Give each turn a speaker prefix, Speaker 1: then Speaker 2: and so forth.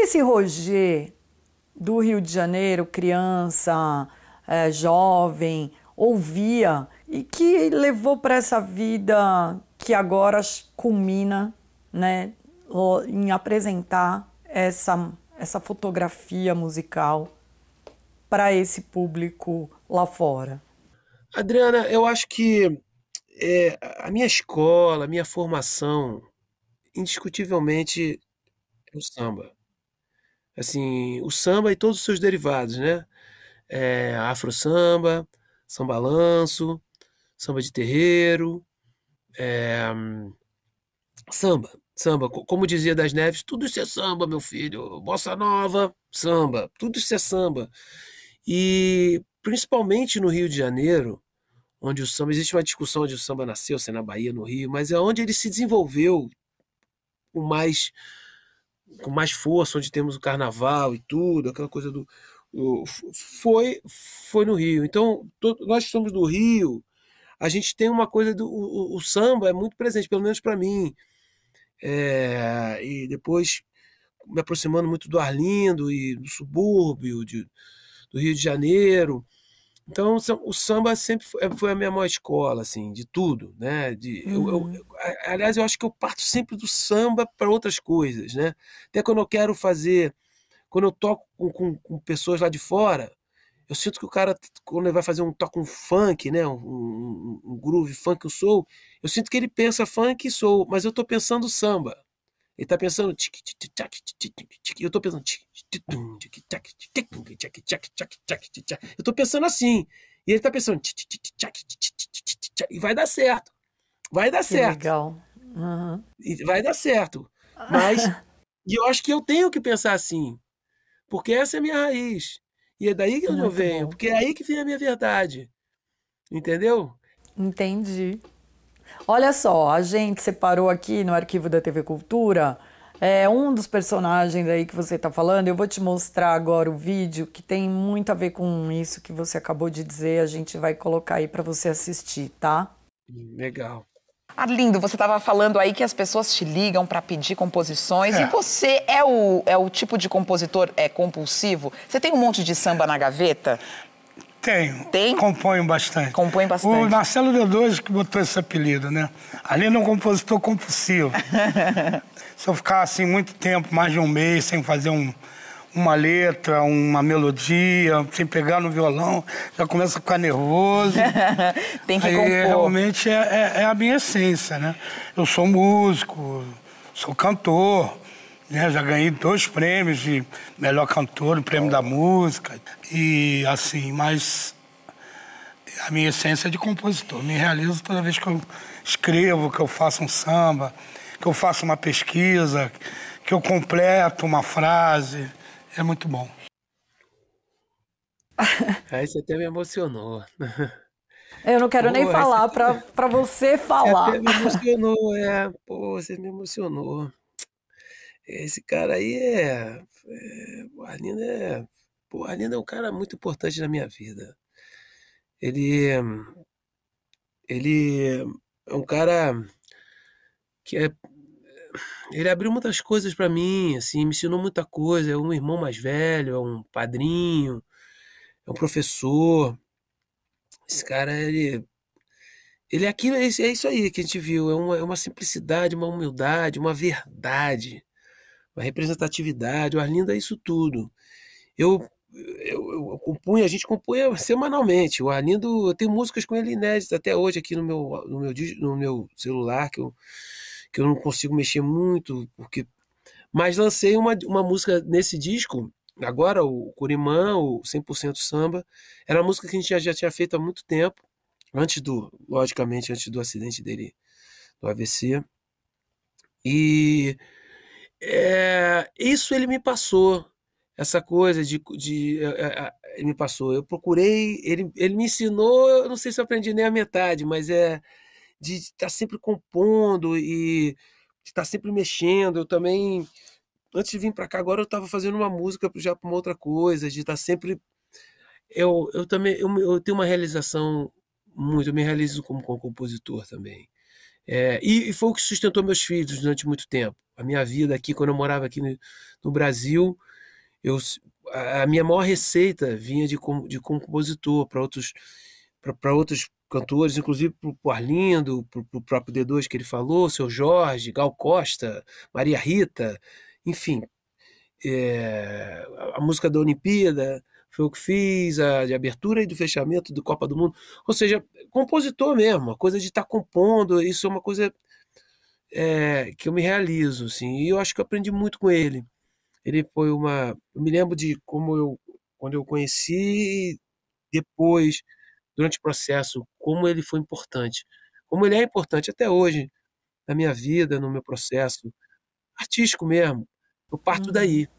Speaker 1: que esse Roger do Rio de Janeiro, criança, é, jovem, ouvia e que levou para essa vida que agora culmina né, em apresentar essa, essa fotografia musical para esse público lá fora? Adriana, eu acho que é, a minha escola, a minha formação, indiscutivelmente é o samba assim, o samba e todos os seus derivados, né? É, afro samba, samba lanço, samba de terreiro, é, samba, samba, como dizia das Neves, tudo isso é samba, meu filho, bossa nova, samba, tudo isso é samba. E principalmente no Rio de Janeiro, onde o samba, existe uma discussão onde o samba nasceu, se é na Bahia, no Rio, mas é onde ele se desenvolveu o mais com mais força, onde temos o carnaval e tudo, aquela coisa do. foi, foi no Rio. Então, todo, nós que somos do Rio, a gente tem uma coisa do. O, o samba é muito presente, pelo menos para mim. É, e depois me aproximando muito do Arlindo e do subúrbio de, do Rio de Janeiro. Então o samba sempre foi, foi a minha maior escola, assim, de tudo, né? De, uhum. eu, eu, uhum aliás, eu acho que eu parto sempre do samba para outras coisas, né? Até quando eu quero fazer, quando eu toco com, com, com, pessoas lá de fora, eu sinto que o cara, quando ele vai fazer um toque um funk, né? Um, um, um groove funk, um soul, eu sinto que ele pensa funk e soul, mas eu estou pensando samba. Ele está pensando. Eu estou pensando. Eu estou pensando assim. E ele está pensando. E vai dar certo. Vai dar que certo. Legal. Uhum. Vai dar certo. Mas e eu acho que eu tenho que pensar assim, porque essa é a minha raiz. E é daí que eu Muito venho, bom. porque é aí que vem a minha verdade. Entendeu?
Speaker 2: Entendi. Olha
Speaker 1: só, a gente separou aqui no arquivo da TV Cultura é, um dos personagens aí que você está falando. Eu vou te mostrar agora o vídeo que tem muito a ver com isso que você acabou de dizer. A gente vai colocar aí para você assistir, tá? Legal. Arlindo, ah, você estava falando aí que as pessoas te ligam para pedir composições é. e você é o, é o tipo de compositor é compulsivo? Você tem um monte de samba na gaveta?
Speaker 2: Tenho. Tem? Componho bastante. Compõe bastante. O Marcelo de 2 que botou esse apelido, né? Ali é um compositor compulsivo. Se eu ficar assim muito tempo, mais de um mês, sem fazer um, uma letra, uma melodia, sem pegar no violão, já começa a ficar nervoso. Tem que Aí, compor. Realmente é, é, é, a minha essência, né? Eu sou músico, sou cantor, né? Já ganhei dois prêmios de melhor cantor, o prêmio da música e assim, mas a minha essência é de compositor. Me realizo toda vez que eu escrevo, que eu faço um samba, que eu faço uma pesquisa, que eu completo uma frase é muito bom.
Speaker 1: Aí você até me emocionou.
Speaker 2: Eu não quero pô, nem falar para pra você falar. Você me
Speaker 1: emocionou, é. Pô, você me emocionou. Esse cara aí é. é o Arlindo é. Pô, Arlindo é um cara muito importante na minha vida. Ele. Ele é um cara que é ele abriu muitas coisas para mim, assim, me ensinou muita coisa. É um irmão mais velho, é um padrinho, é um professor. Esse cara, ele. Ele é aquilo, é, é isso aí que a gente viu. É uma, é uma simplicidade, uma humildade, uma verdade, uma representatividade. O Arlindo é isso tudo. Eu eu, eu, compunha, a gente compunha semanalmente. O Arlindo, eu tenho músicas com ele inéditas até hoje aqui no meu, no meu, no meu celular, que eu, que eu não consigo mexer muito, porque. Mas lancei uma, uma música nesse disco, agora o Curimã, o 100% Samba, era uma música que a gente já, já tinha feito há muito tempo, antes do, logicamente, antes do acidente dele, do AVC. E é, isso ele me passou, essa coisa de, de é, é, é, ele me passou. Eu procurei, ele, ele me ensinou, eu não sei se eu aprendi nem a metade, mas é de estar tá sempre compondo e de estar tá sempre mexendo. Eu também, antes de vir para cá, agora eu estava fazendo uma música já para uma outra coisa, de estar tá sempre. Eu, eu também eu, eu tenho uma realização muito, eu me realizo como, como compositor também. É, e, e, foi o que sustentou meus filhos durante muito tempo. A minha vida aqui, quando eu morava aqui no, no Brasil, eu, a, a minha maior receita vinha de, com, de compositor para outros para outros cantores, inclusive para o Arlindo, para o próprio D2 que ele falou, o seu Jorge, Gal Costa, Maria Rita, enfim. É, a música da Olimpíada foi o que fiz, a de abertura e do fechamento do Copa do Mundo. Ou seja, compositor mesmo, a coisa de estar tá compondo, isso é uma coisa é, que eu me realizo, assim, e eu acho que eu aprendi muito com ele. Ele foi uma. Eu me lembro de como eu. quando eu conheci, depois durante o processo, como ele foi importante, como ele é importante até hoje na minha vida, no meu processo artístico mesmo. Eu parto daí. Uhum.